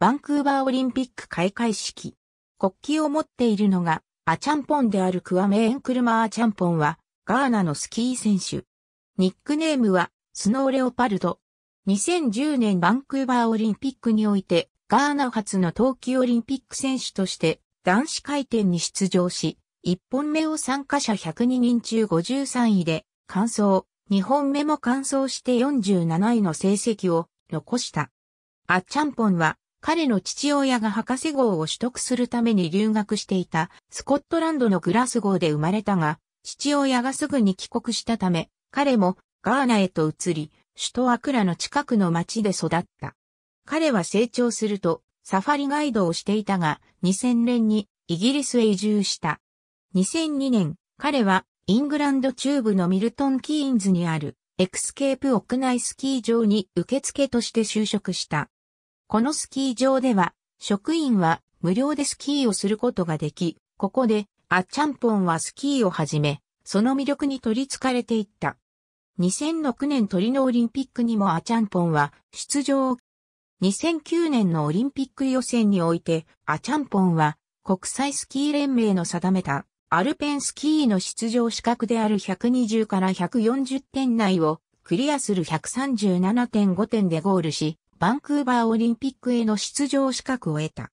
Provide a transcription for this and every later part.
バンクーバーオリンピック開会式。国旗を持っているのが、アチャンポンであるクアメエンクルマアチャンポンは、ガーナのスキー選手。ニックネームは、スノーレオパルド。2010年バンクーバーオリンピックにおいて、ガーナ初の冬季オリンピック選手として、男子回転に出場し、1本目を参加者102人中53位で、完走、2本目も完走して47位の成績を残した。アチャンポンは、彼の父親が博士号を取得するために留学していたスコットランドのグラスゴーで生まれたが、父親がすぐに帰国したため、彼もガーナへと移り、首都アクラの近くの町で育った。彼は成長するとサファリガイドをしていたが、2000年にイギリスへ移住した。2002年、彼はイングランド中部のミルトン・キーンズにあるエクスケープ屋内スキー場に受付として就職した。このスキー場では、職員は無料でスキーをすることができ、ここで、あっちゃんぽんはスキーを始め、その魅力に取り憑かれていった。2006年トリノオリンピックにもあちゃんぽんは出場を2009年のオリンピック予選において、アチャンポンは国際スキー連盟の定めたアルペンスキーの出場資格である120から140点内をクリアする137.5点でゴールし、バンクーバーオリンピックへの出場資格を得た。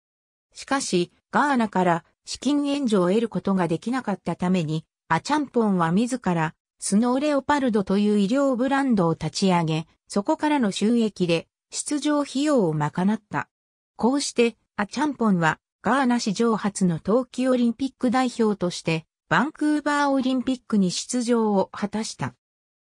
しかし、ガーナから資金援助を得ることができなかったために、アチャンポンは自ら、スノーレオパルドという医療ブランドを立ち上げ、そこからの収益で出場費用を賄った。こうして、アチャンポンは、ガーナ史上初の冬季オリンピック代表として、バンクーバーオリンピックに出場を果たした。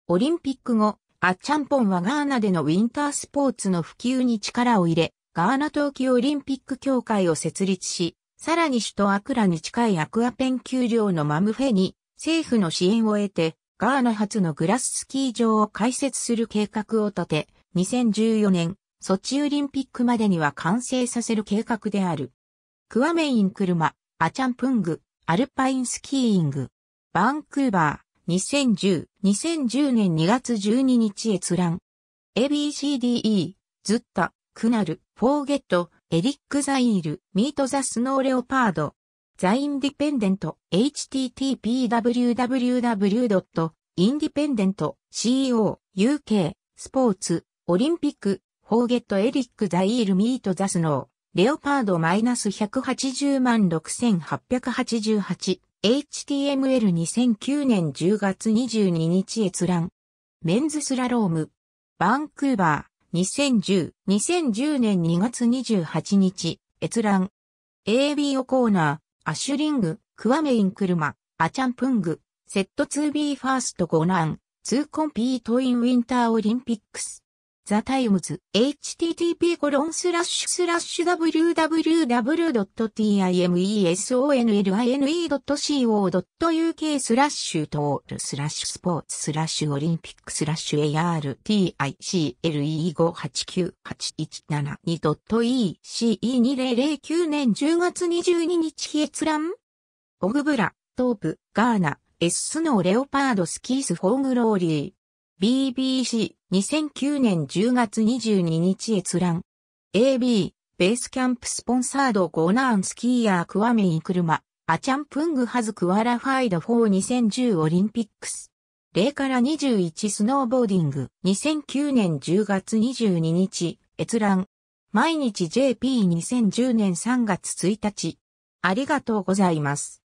オリンピック後、アッチャンポンはガーナでのウィンタースポーツの普及に力を入れ、ガーナ冬季オリンピック協会を設立し、さらに首都アクラに近いアクアペン丘陵のマムフェに政府の支援を得て、ガーナ初のグラススキー場を開設する計画を立て、2014年、ソチオリンピックまでには完成させる計画である。クワメイン車、アチャンプング、アルパインスキーイング、バンクーバー。2010、2010年2月12日閲覧。ABCDE、ズッタ、クナル、フォーゲット、エリック・ザイール、ミート・ザ・スノー・レオパード。ザ・インディペンデント、http://www.independent.co.uk、スポーツ、オリンピック、フォーゲット・エリック・ザイール・ミート・ザ・スノー。レオパード180万6888。HTML2009 年10月22日閲覧。メンズスラローム。バンクーバー。2010、2010年2月28日、閲覧。AB o コーナー、アシュリング、クワメインクルマ、アチャンプング、セット 2B ファースト5ナツ2コンピートインウィンターオリンピックス。ザタイムズ http www.timesonline.co.uk スラッシュトールスラッシュスポーツスラッシュオリンピックスラッシュ a r t i c l e 5 8 9 8 1 7 2 e c e 2 0 0 9年10月22日閲覧オグブラ、トープ、ガーナ、エススノーレオパードスキースフォーグローリー BBC、2009年10月22日閲覧。AB、ベースキャンプスポンサードゴーナーンスキーヤークワメイクルマ、アチャンプングハズクワラファイド4 2010オリンピックス。0から21スノーボーディング2009年10月22日閲覧毎日 JP2010 年3月1日ありがとうございます。